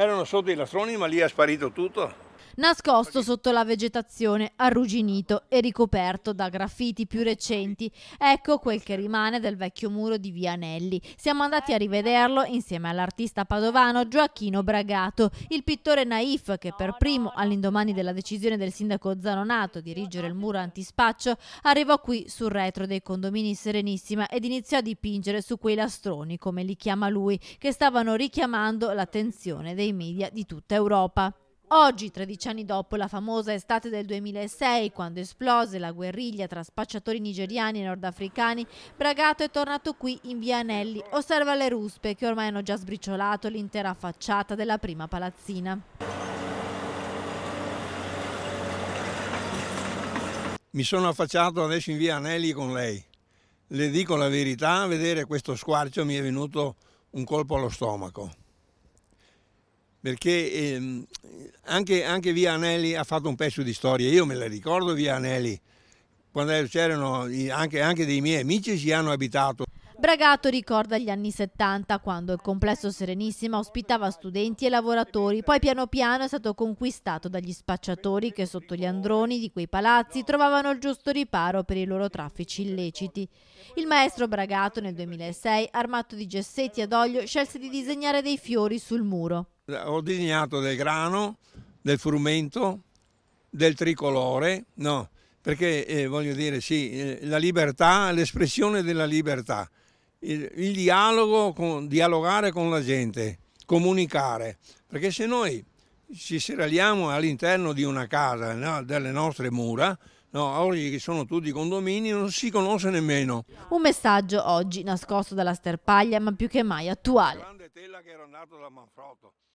erano sotto i lastroni ma lì è sparito tutto nascosto sotto la vegetazione, arrugginito e ricoperto da graffiti più recenti. Ecco quel che rimane del vecchio muro di Via Anelli. Siamo andati a eh, rivederlo eh. insieme all'artista padovano Gioacchino Bragato, il pittore naif che per primo, all'indomani della decisione del sindaco Zanonato di erigere il muro antispaccio, arrivò qui sul retro dei condomini Serenissima ed iniziò a dipingere su quei lastroni, come li chiama lui, che stavano richiamando l'attenzione dei media di tutta Europa. Oggi, 13 anni dopo la famosa estate del 2006, quando esplose la guerriglia tra spacciatori nigeriani e nordafricani, Bragato è tornato qui in via Anelli, osserva le ruspe che ormai hanno già sbriciolato l'intera facciata della prima palazzina. Mi sono affacciato adesso in via Anelli con lei. Le dico la verità, vedere questo squarcio mi è venuto un colpo allo stomaco perché ehm, anche, anche, Via Anelli ha fatto un pezzo di storia, io me la ricordo Via Anelli, quando er, c'erano anche, anche dei miei amici ci hanno abitato. Bragato ricorda gli anni 70 quando il complesso Serenissima ospitava studenti e lavoratori, poi piano piano è stato conquistato dagli spacciatori che sotto gli androni di quei palazzi trovavano il giusto riparo per i loro traffici illeciti. Il maestro Bragato nel 2006, armato di gessetti ad olio, scelse di disegnare dei fiori sul muro ho disegnato del grano, del frumento, del tricolore, no, perché eh, voglio dire sì, eh, la libertà, l'espressione della libertà, il, il dialogo, con, dialogare con la gente, comunicare, perché se noi ci seraliamo all'interno di una casa, no, delle nostre mura, No, oggi che sono tutti condomini non si conosce nemmeno. Un messaggio oggi nascosto dalla sterpaglia ma più che mai attuale. La grande tela che era andata da Manfrotto.